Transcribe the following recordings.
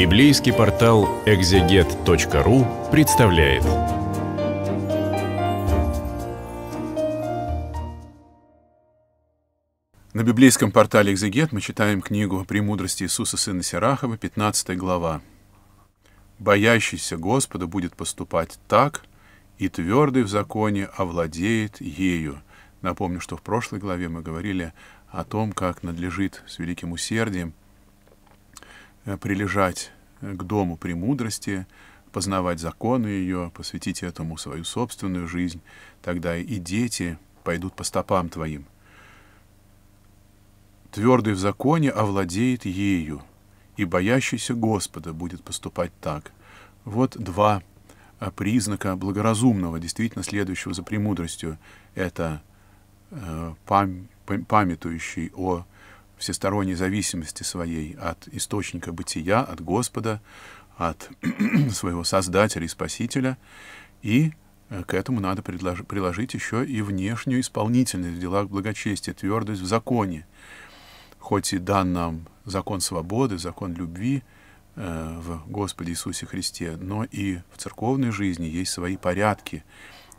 Библейский портал экзегет.ру представляет. На библейском портале «Экзегет» мы читаем книгу «Премудрости Иисуса Сына Сирахова», 15 глава. «Боящийся Господа будет поступать так, и твердый в законе овладеет ею». Напомню, что в прошлой главе мы говорили о том, как надлежит с великим усердием Э, прилежать э, к дому премудрости, познавать законы ее, посвятить этому свою собственную жизнь, тогда и дети пойдут по стопам твоим. Твердый в законе овладеет ею, и боящийся Господа будет поступать так. Вот два э, признака благоразумного, действительно следующего за премудростью. Это пам памятующий о всесторонней зависимости своей от источника бытия, от Господа, от своего Создателя и Спасителя. И э, к этому надо приложить еще и внешнюю исполнительность в делах благочестия, твердость в законе. Хоть и дан нам закон свободы, закон любви э, в Господе Иисусе Христе, но и в церковной жизни есть свои порядки,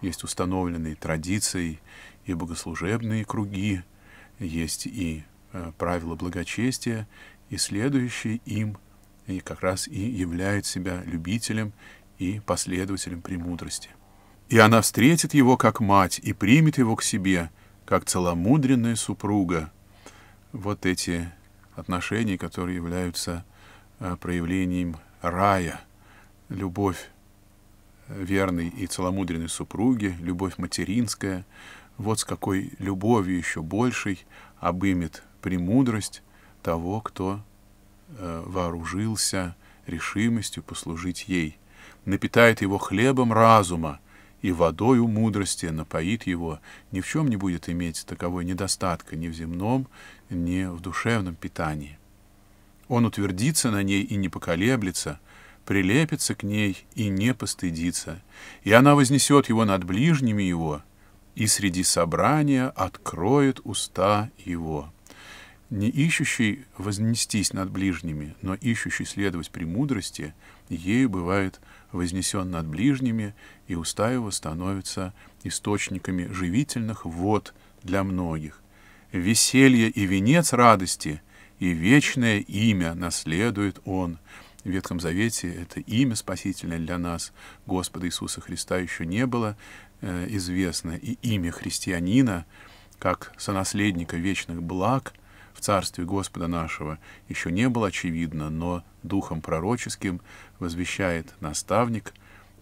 есть установленные традиции и богослужебные круги, есть и Э, правила благочестия, и следующий им и как раз и являет себя любителем и последователем премудрости. И она встретит его как мать и примет его к себе, как целомудренная супруга. Вот эти отношения, которые являются э, проявлением рая, любовь э, верной и целомудренной супруги, любовь материнская, вот с какой любовью еще большей обымет премудрость того, кто э, вооружился решимостью послужить ей, напитает его хлебом разума, и водою мудрости напоит его, ни в чем не будет иметь таковой недостатка ни в земном, ни в душевном питании. Он утвердится на ней и не поколеблется, прилепится к ней и не постыдится, и она вознесет его над ближними его, и среди собрания откроет уста его». Не ищущий вознестись над ближними, но ищущий следовать премудрости, ею бывает вознесен над ближними, и уста его становятся источниками живительных вод для многих. Веселье и венец радости, и вечное имя наследует он. В Ветхом Завете это имя спасительное для нас, Господа Иисуса Христа, еще не было э, известно, и имя христианина, как сонаследника вечных благ — в Царстве Господа нашего еще не было очевидно, но духом пророческим возвещает наставник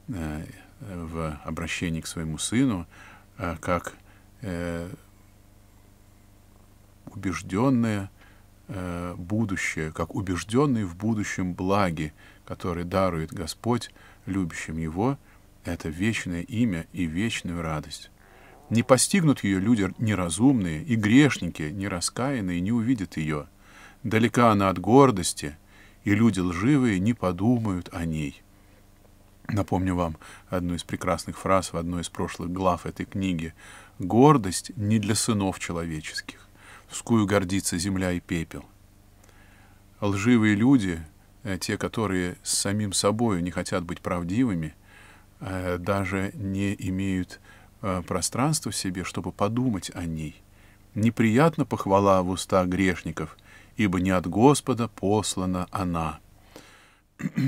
э, в обращении к своему сыну, э, как э, убежденное будущее, как убежденный в будущем благе, которое дарует Господь любящим Его, это вечное имя и вечную радость. Не постигнут ее люди неразумные и грешники, не раскаянные, не увидят ее. Далека она от гордости, и люди лживые не подумают о ней. Напомню вам одну из прекрасных фраз в одной из прошлых глав этой книги. «Гордость не для сынов человеческих, вскую гордится земля и пепел». Лживые люди, э, те, которые с самим собою не хотят быть правдивыми, э, даже не имеют Э, пространство в себе, чтобы подумать о ней. Неприятна похвала в уста грешников, ибо не от Господа послана она.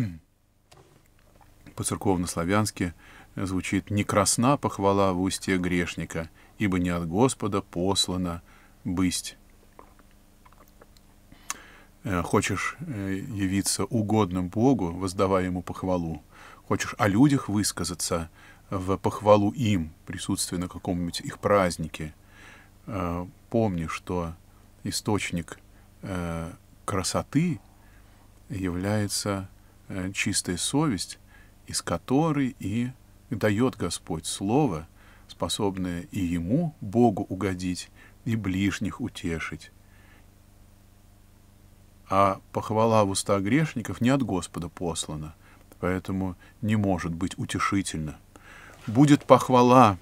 По-церковно-славянски звучит «не красна похвала в усте грешника, ибо не от Господа послана бысть». Э, Хочешь э, явиться угодным Богу, воздавая Ему похвалу. Хочешь о людях высказаться, в похвалу им, присутствие на каком-нибудь их празднике. Э, помни, что источник э, красоты является э, чистая совесть, из которой и дает Господь Слово, способное и Ему, Богу, угодить, и ближних утешить. А похвала в уста грешников не от Господа послана, поэтому не может быть утешительна будет похвала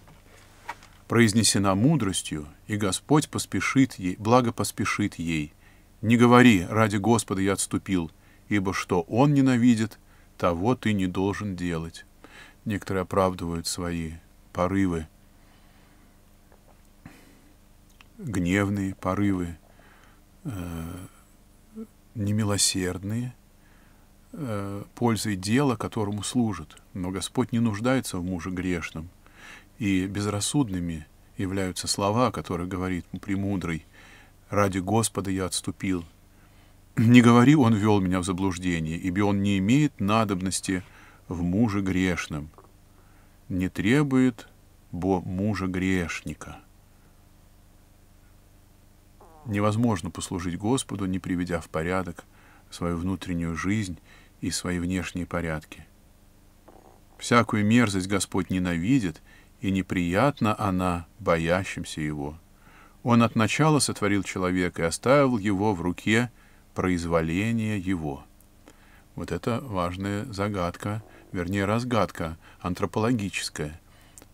произнесена мудростью, и Господь поспешит ей, благо поспешит ей. Не говори, ради Господа я отступил, ибо что Он ненавидит, того ты не должен делать. Некоторые оправдывают свои порывы, гневные порывы, э, немилосердные – э, пользой дела, которому служит. Но Господь не нуждается в муже грешном, и безрассудными являются слова, которые говорит премудрый «Ради Господа я отступил». Не говори, он вел меня в заблуждение, ибо он не имеет надобности в муже грешном, не требует бо мужа грешника. Невозможно послужить Господу, не приведя в порядок свою внутреннюю жизнь и свои внешние порядки. Всякую мерзость Господь ненавидит, и неприятна она боящимся Его. Он от начала сотворил человека и оставил его в руке произволения его. Вот это важная загадка, вернее разгадка антропологическая,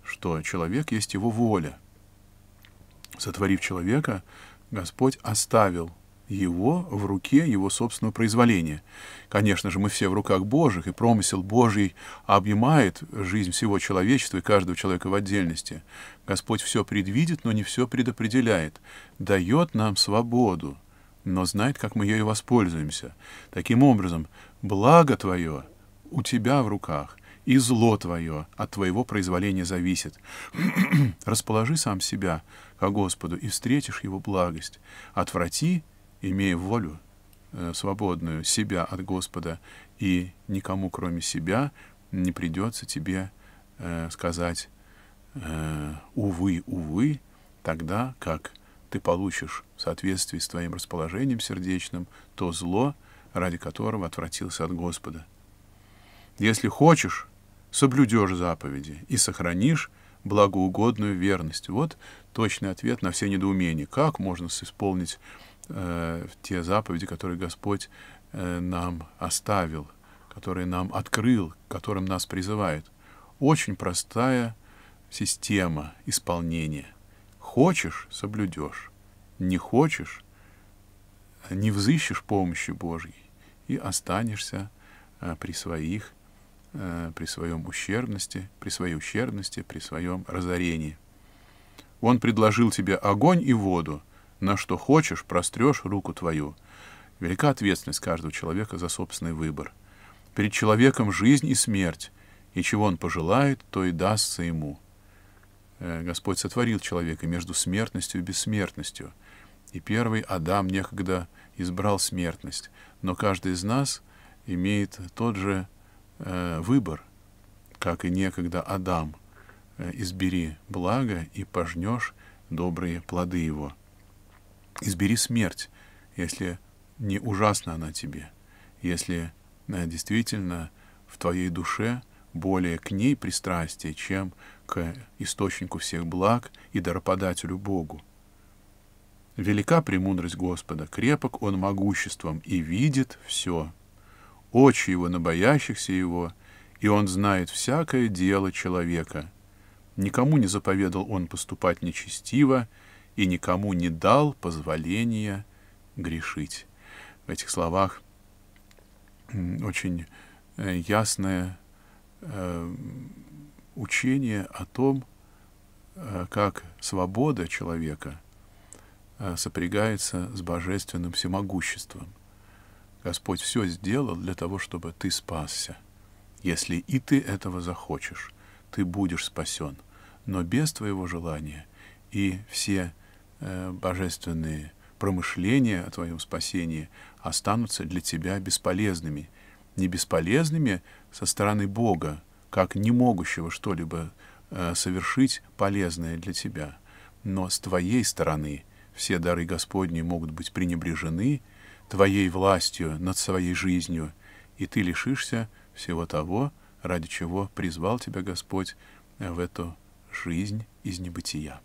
что человек есть его воля. Сотворив человека, Господь оставил его в руке его собственного произволения. Конечно же, мы все в руках Божьих, и промысел Божий обнимает жизнь всего человечества и каждого человека в отдельности. Господь все предвидит, но не все предопределяет. Дает нам свободу, но знает, как мы ею воспользуемся. Таким образом, благо Твое у Тебя в руках, и зло Твое от Твоего произволения зависит. Расположи сам себя ко Господу, и встретишь Его благость. Отврати имея волю э, свободную себя от Господа, и никому, кроме себя, не придется тебе э, сказать э, «увы, увы», тогда как ты получишь в соответствии с твоим расположением сердечным то зло, ради которого отвратился от Господа. Если хочешь, соблюдешь заповеди и сохранишь благоугодную верность. Вот точный ответ на все недоумения. Как можно исполнить э, те заповеди, которые Господь э, нам оставил, которые нам открыл, которым нас призывает? Очень простая система исполнения. Хочешь — соблюдешь. Не хочешь — не взыщешь помощи Божьей и останешься э, при своих Э, при своем ущербности, при своей ущербности, при своем разорении. Он предложил тебе огонь и воду, на что хочешь, прострешь руку твою. Велика ответственность каждого человека за собственный выбор. Перед человеком жизнь и смерть, и чего он пожелает, то и дастся ему. Э, Господь сотворил человека между смертностью и бессмертностью. И первый Адам некогда избрал смертность, но каждый из нас имеет тот же Э, выбор, как и некогда Адам. Э, «Избери благо и пожнешь добрые плоды его». Избери смерть, если не ужасна она тебе, если э, действительно в твоей душе более к ней пристрастие, чем к источнику всех благ и дароподателю Богу. Велика премудрость Господа, крепок Он могуществом и видит все очи его на боящихся его, и он знает всякое дело человека. Никому не заповедал он поступать нечестиво, и никому не дал позволения грешить. В этих словах очень э, ясное э, учение о том, э, как свобода человека сопрягается с божественным всемогуществом – Господь все сделал для того, чтобы ты спасся. Если и ты этого захочешь, ты будешь спасен. Но без твоего желания и все э, божественные промышления о твоем спасении останутся для тебя бесполезными. Не бесполезными со стороны Бога, как не могущего что-либо э, совершить полезное для тебя. Но с твоей стороны все дары Господни могут быть пренебрежены, твоей властью над своей жизнью, и ты лишишься всего того, ради чего призвал тебя Господь в эту жизнь из небытия.